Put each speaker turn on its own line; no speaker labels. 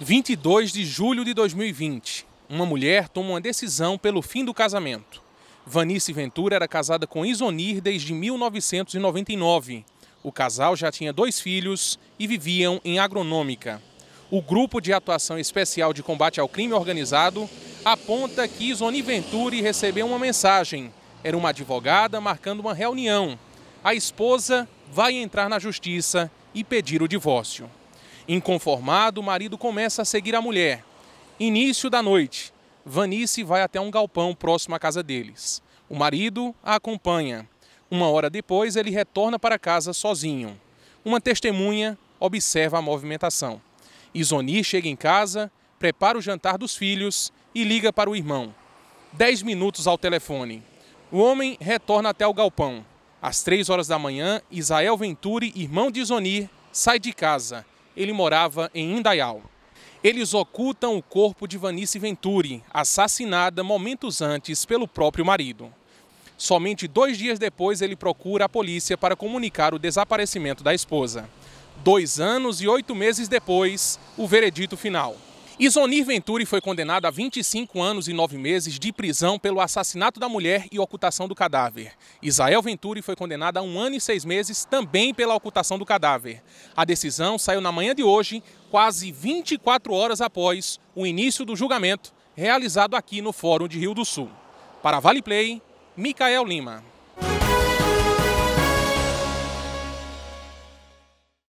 22 de julho de 2020, uma mulher toma uma decisão pelo fim do casamento. Vanice Ventura era casada com Isonir desde 1999. O casal já tinha dois filhos e viviam em Agronômica. O Grupo de Atuação Especial de Combate ao Crime Organizado aponta que Isonir Venturi recebeu uma mensagem. Era uma advogada marcando uma reunião. A esposa vai entrar na justiça e pedir o divórcio. Inconformado, o marido começa a seguir a mulher. Início da noite, Vanice vai até um galpão próximo à casa deles. O marido a acompanha. Uma hora depois, ele retorna para casa sozinho. Uma testemunha observa a movimentação. Isoni chega em casa, prepara o jantar dos filhos e liga para o irmão. Dez minutos ao telefone. O homem retorna até o galpão. Às três horas da manhã, Isael Venturi, irmão de Isoni, sai de casa ele morava em Indaial. Eles ocultam o corpo de Vanice Venturi, assassinada momentos antes pelo próprio marido. Somente dois dias depois, ele procura a polícia para comunicar o desaparecimento da esposa. Dois anos e oito meses depois, o veredito final. Isonir Venturi foi condenado a 25 anos e 9 meses de prisão pelo assassinato da mulher e ocultação do cadáver. Isael Venturi foi condenado a um ano e seis meses também pela ocultação do cadáver. A decisão saiu na manhã de hoje, quase 24 horas após o início do julgamento realizado aqui no Fórum de Rio do Sul. Para Vale Play, Micael Lima.